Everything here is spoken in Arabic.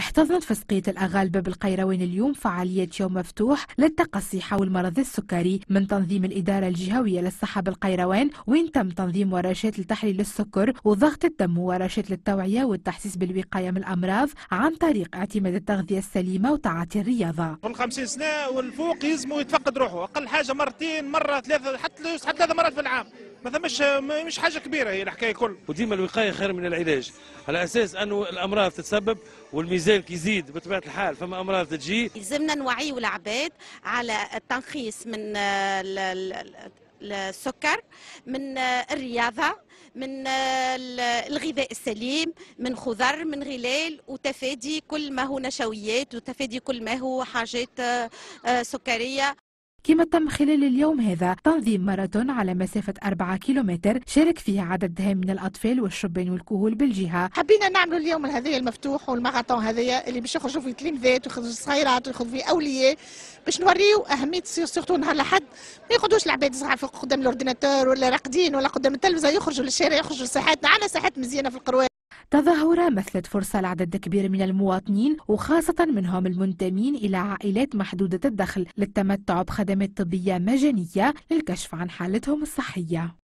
احتضنت فسقية الأغالبة بالقيروان اليوم فعالية يوم مفتوح للتقصي حول مرض السكري من تنظيم الإدارة الجهوية للصحة بالقيروان وين تم تنظيم ورشات لتحليل السكر وضغط الدم ورشات للتوعية والتحسيس بالوقاية من الأمراض عن طريق اعتماد التغذية السليمة وتعاطي الرياضة كل 50 سنة والفوق يلزموا يتفقد روحه أقل حاجة مرتين مرة ثلاثة حتى حتى ثلاثة مرات في العام ما مش مش حاجه كبيره هي الحكايه كل وديما الوقايه خير من العلاج على اساس انه الامراض تتسبب والميزان الجان كيزيد بطبيعه الحال فما امراض تجي يلزمنا نوعيو العباد على التنخيص من السكر من الرياضه من الغذاء السليم من خضر من غلال وتفادي كل ما هو نشويات وتفادي كل ما هو حاجات آه، آه، سكريه كما تم خلال اليوم هذا تنظيم ماراثون على مسافة 4 كيلومتر شارك فيه عدد هام من الأطفال والشبان والكهول بالجهة حبينا نعملوا اليوم هذايا المفتوح والماراثون هذايا اللي باش يخرجوا فيه تلمذات ويخرجوا صغيرات ويخرجوا فيه أولياء باش نوريو أهمية سيرتو نهار الأحد ما يقعدوش العباد صغار قدام الأورديناتور ولا راقدين ولا قدام التلفزة يخرجوا للشارع يخرجوا لساحاتنا عندنا ساحات مزيانة في القروات تظاهرة مثلت فرصة لعدد كبير من المواطنين وخاصة منهم المنتمين إلى عائلات محدودة الدخل للتمتع بخدمات طبية مجانية للكشف عن حالتهم الصحية